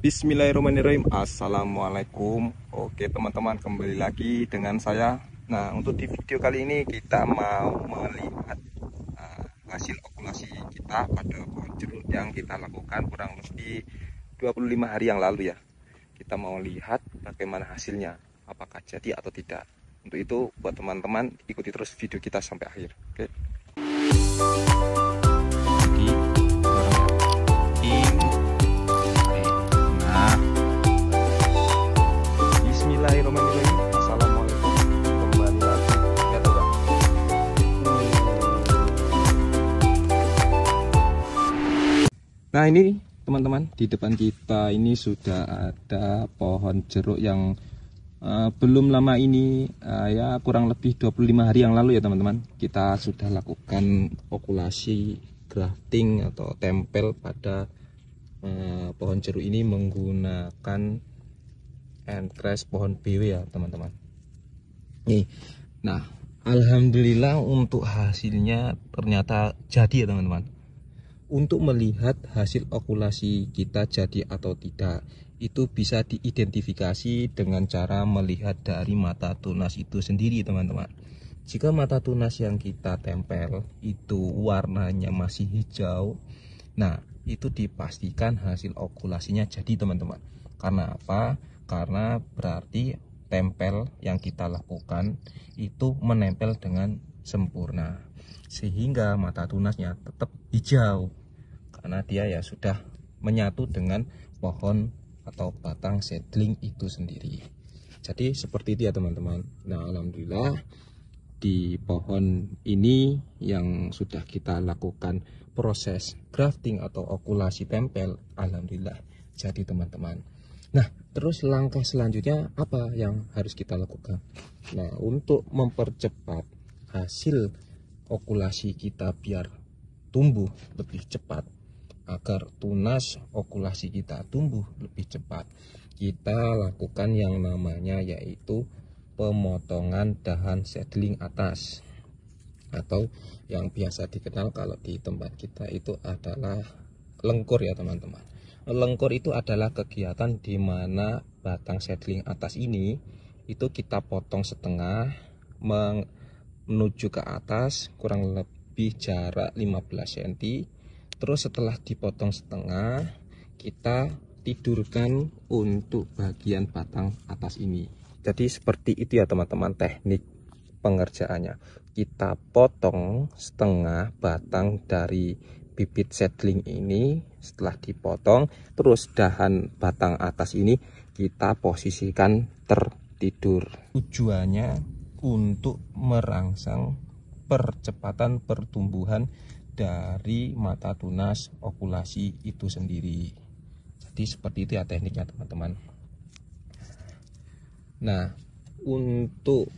Bismillahirrahmanirrahim Assalamualaikum Oke teman-teman kembali lagi dengan saya Nah untuk di video kali ini kita mau melihat uh, hasil okulasi kita pada pohon jeruk yang kita lakukan kurang lebih 25 hari yang lalu ya Kita mau lihat bagaimana hasilnya apakah jadi atau tidak Untuk itu buat teman-teman ikuti terus video kita sampai akhir Oke okay? Nah ini teman-teman di depan kita ini sudah ada pohon jeruk yang uh, belum lama ini uh, ya kurang lebih 25 hari yang lalu ya teman-teman kita sudah lakukan okulasi grafting atau tempel pada uh, pohon jeruk ini menggunakan entres pohon BW ya teman-teman nih nah Alhamdulillah untuk hasilnya ternyata jadi ya teman-teman untuk melihat hasil okulasi kita jadi atau tidak itu bisa diidentifikasi dengan cara melihat dari mata tunas itu sendiri teman-teman jika mata tunas yang kita tempel itu warnanya masih hijau nah itu dipastikan hasil okulasinya jadi teman-teman karena apa? karena berarti tempel yang kita lakukan itu menempel dengan sempurna sehingga mata tunasnya tetap hijau karena dia ya sudah menyatu dengan pohon atau batang seedling itu sendiri jadi seperti itu ya teman-teman nah alhamdulillah di pohon ini yang sudah kita lakukan proses grafting atau okulasi tempel alhamdulillah jadi teman-teman nah terus langkah selanjutnya apa yang harus kita lakukan nah untuk mempercepat hasil okulasi kita biar tumbuh lebih cepat agar tunas okulasi kita tumbuh lebih cepat kita lakukan yang namanya yaitu pemotongan dahan seedling atas atau yang biasa dikenal kalau di tempat kita itu adalah lengkur ya teman-teman lengkur itu adalah kegiatan di mana batang seedling atas ini itu kita potong setengah menuju ke atas kurang lebih jarak 15 cm terus setelah dipotong setengah kita tidurkan untuk bagian batang atas ini jadi seperti itu ya teman-teman teknik pengerjaannya kita potong setengah batang dari bibit seedling ini setelah dipotong terus dahan batang atas ini kita posisikan tertidur tujuannya untuk merangsang percepatan pertumbuhan dari mata tunas okulasi itu sendiri jadi seperti itu ya tekniknya teman-teman nah untuk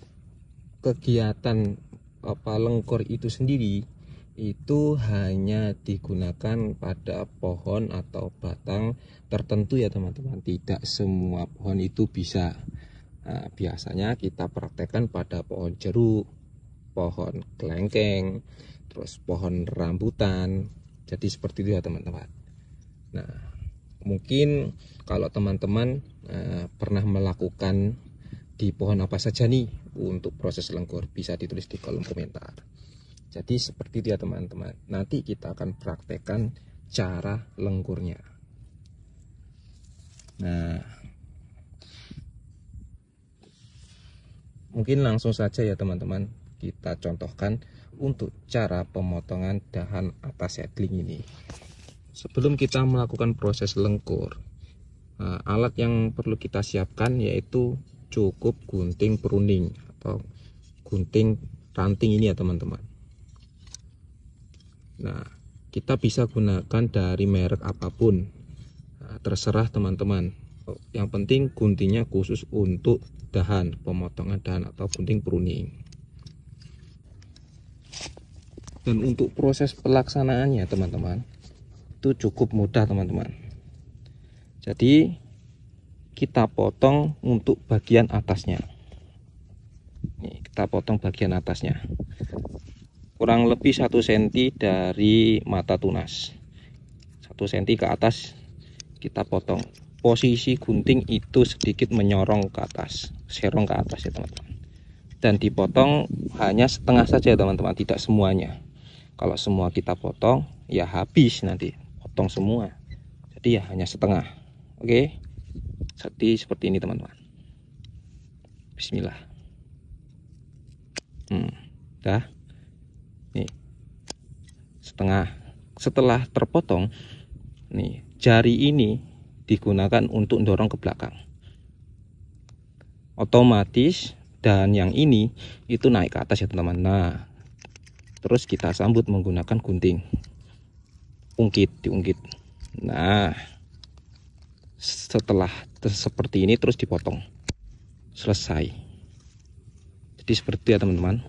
kegiatan apa lengkor itu sendiri itu hanya digunakan pada pohon atau batang tertentu ya teman-teman tidak semua pohon itu bisa nah, biasanya kita praktekkan pada pohon jeruk pohon kelengkeng terus pohon rambutan jadi seperti itu ya teman-teman nah mungkin kalau teman-teman eh, pernah melakukan di pohon apa saja nih untuk proses lengkur bisa ditulis di kolom komentar jadi seperti itu ya teman-teman nanti kita akan praktekkan cara lengkurnya nah mungkin langsung saja ya teman-teman kita contohkan untuk cara pemotongan dahan atas setling ini sebelum kita melakukan proses lengkur eh, alat yang perlu kita siapkan yaitu cukup gunting pruning atau gunting ranting ini ya teman-teman nah kita bisa gunakan dari merek apapun nah, terserah teman-teman yang penting guntingnya khusus untuk dahan pemotongan dahan atau gunting pruning dan untuk proses pelaksanaannya teman-teman itu cukup mudah teman-teman jadi kita potong untuk bagian atasnya Nih, kita potong bagian atasnya kurang lebih satu senti dari mata tunas satu senti ke atas kita potong posisi gunting itu sedikit menyorong ke atas serong ke atas ya teman-teman dan dipotong hanya setengah saja teman-teman tidak semuanya kalau semua kita potong, ya habis nanti. Potong semua. Jadi ya hanya setengah. Oke. Jadi seperti ini teman-teman. Bismillah. Hmm, dah. Nih. Setengah. Setelah terpotong, nih, jari ini digunakan untuk dorong ke belakang. Otomatis dan yang ini itu naik ke atas ya teman-teman. Nah, terus kita sambut menggunakan gunting ungkit diungkit nah setelah seperti ini terus dipotong selesai jadi seperti ya teman-teman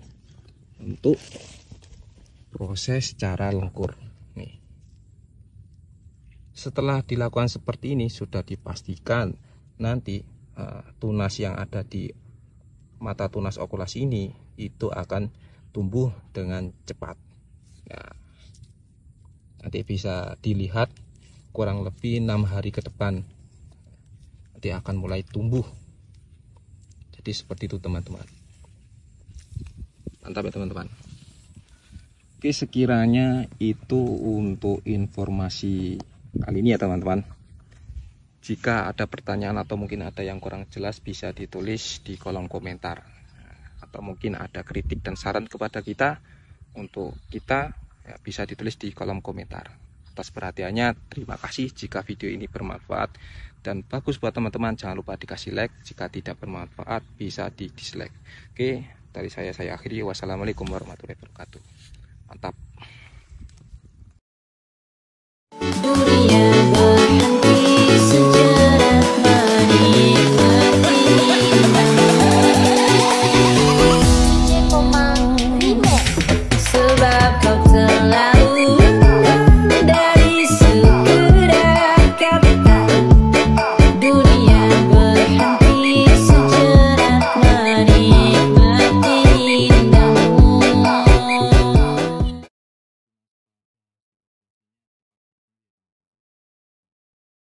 untuk proses cara lengkur nih setelah dilakukan seperti ini sudah dipastikan nanti uh, tunas yang ada di mata tunas okulasi ini itu akan tumbuh dengan cepat. Nah, nanti bisa dilihat kurang lebih enam hari ke depan nanti akan mulai tumbuh. Jadi seperti itu teman-teman. Mantap ya teman-teman. Oke sekiranya itu untuk informasi kali ini ya teman-teman. Jika ada pertanyaan atau mungkin ada yang kurang jelas bisa ditulis di kolom komentar atau mungkin ada kritik dan saran kepada kita untuk kita ya, bisa ditulis di kolom komentar. Atas perhatiannya, terima kasih jika video ini bermanfaat dan bagus buat teman-teman. Jangan lupa dikasih like, jika tidak bermanfaat bisa di dislike. Oke, dari saya saya akhiri. Wassalamualaikum warahmatullahi wabarakatuh. Mantap.